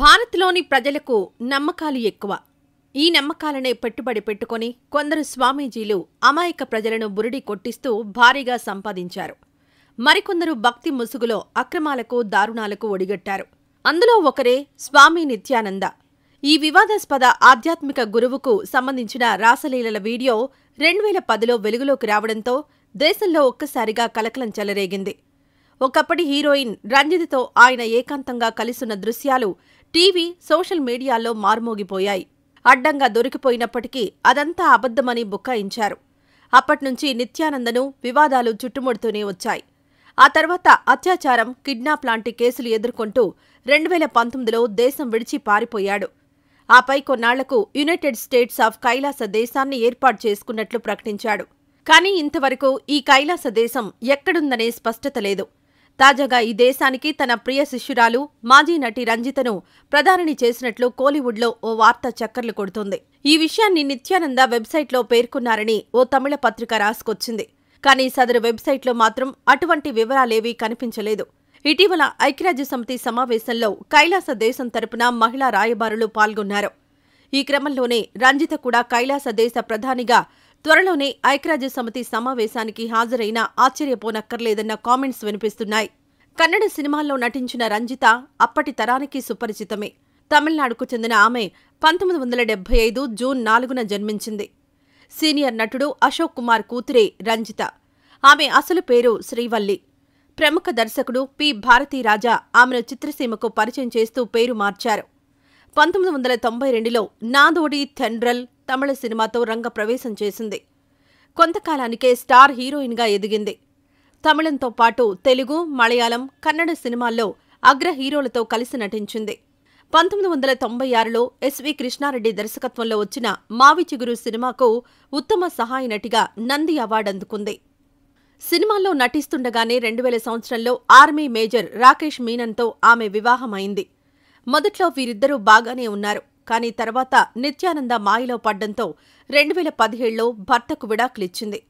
భారత్లోని ప్రజలకు నమ్మకాలు ఎక్కువ ఈ నమ్మకాలనే పెట్టుబడి పెట్టుకుని కొందరు స్వామీజీలు అమాయక ప్రజలను బురిడి కొట్టిస్తూ భారీగా సంపాదించారు మరికొందరు భక్తి ముసుగులో అక్రమాలకు దారుణాలకు ఒడిగట్టారు అందులో ఒకరే స్వామి నిత్యానంద ఈ వివాదాస్పద ఆధ్యాత్మిక గురువుకు సంబంధించిన రాసలీలల వీడియో రెండు వేల పదిలో వెలుగులోకి రావడంతో దేశంలో ఒక్కసారిగా కలకలం చెలరేగింది ఒకప్పటి హీరోయిన్ రంజిత్తో ఆయన ఏకాంతంగా కలిసున్న దృశ్యాలు టీవీ సోషల్ మీడియాల్లో మార్మోగిపోయాయి అడ్డంగా దొరికిపోయినప్పటికీ అదంతా అబద్ధమని బుక్కాయించారు అప్పట్నుంచి నిత్యానందను వివాదాలు చుట్టుముడుతూనే వచ్చాయి ఆ తర్వాత అత్యాచారం కిడ్నాప్ లాంటి కేసులు ఎదుర్కొంటూ రెండు వేల పంతొమ్మిదిలో దేశం విడిచి పారిపోయాడు ఆపై కొన్నాళ్లకు యునైటెడ్ స్టేట్స్ ఆఫ్ కైలాస దేశాన్ని ఏర్పాటు చేసుకున్నట్లు ప్రకటించాడు కానీ ఇంతవరకు ఈ కైలాస దేశం ఎక్కడుందనే స్పష్టత లేదు తాజాగా ఈ దేశానికి తన ప్రియ శిష్యురాలు మాజీ నటి రంజితను ప్రధానిని చేసినట్లు కోలీవుడ్లో ఓ వార్త చక్కర్లు కొడుతోంది ఈ విషయాన్ని నిత్యానంద వెబ్సైట్లో పేర్కొన్నారని ఓ తమిళ పత్రిక రాసుకొచ్చింది కానీ సదరు వెబ్సైట్లో మాత్రం అటువంటి వివరాలేవీ కనిపించలేదు ఇటీవల ఐక్యరాజ్య సమితి సమావేశంలో కైలాస దేశం తరపున మహిళా రాయబారులు పాల్గొన్నారు ఈ క్రమంలోనే రంజిత కూడా కైలాస దేశ ప్రధానిగా త్వరలోనే ఐక్యరాజ్య సమితి సమావేశానికి హాజరైన ఆశ్చర్యపోనక్కర్లేదన్న కామెంట్స్ వినిపిస్తున్నాయి కన్నడ సినిమాల్లో నటించిన రంజిత అప్పటి తరానికి సుపరిచితమే తమిళనాడుకు చెందిన ఆమె పంతొమ్మిది వందల డెబ్బై ఐదు జూన్ నాలుగున జన్మించింది సీనియర్ నటుడు అశోక్ కుమార్ కూతురే రంజిత ఆమె అసలు పేరు శ్రీవల్లి ప్రముఖ దర్శకుడు పి భారతీరాజా ఆమెను చిత్రసీమకు పరిచయం చేస్తూ పేరు మార్చారు పంతొమ్మిది వందల తొంభై రెండులో నాదోడి థెండ్రల్ తమిళ సినిమాతో రంగ ప్రవేశం చేసింది కొంతకాలానికే స్టార్ హీరోయిన్గా ఎదిగింది తమిళంతో పాటు తెలుగు మలయాళం కన్నడ సినిమాల్లో అగ్ర హీరోలతో కలిసి నటించింది పంతొమ్మిది వందల తొంభై ఆరులో ఎస్వి కృష్ణారెడ్డి దర్శకత్వంలో వచ్చిన మావి చిగురు సినిమాకు ఉత్తమ సహాయ నటిగా నంది అవార్డు అందుకుంది సినిమాల్లో నటిస్తుండగానే రెండు వేల సంవత్సరంలో ఆర్మీ మేజర్ రాకేష్ మీనన్తో ఆమె వివాహమైంది మొదట్లో వీరిద్దరూ బాగానే ఉన్నారు కానీ తర్వాత నిత్యానంద మాయలో పడ్డంతో రెండు వేల పదిహేడులో భర్తకు విడాకులిచ్చింది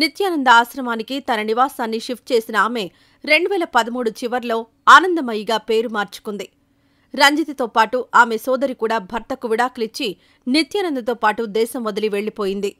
నిత్యానంద ఆశ్రమానికి తన నివాసాన్ని షిఫ్ట్ చేసిన ఆమె రెండు వేల పదమూడు చివర్లో ఆనందమయిగా పేరు మార్చుకుంది రంజితితో పాటు ఆమె సోదరి కూడా భర్తకు విడాకులిచ్చి నిత్యానందతో పాటు దేశం వదిలి వెళ్లిపోయింది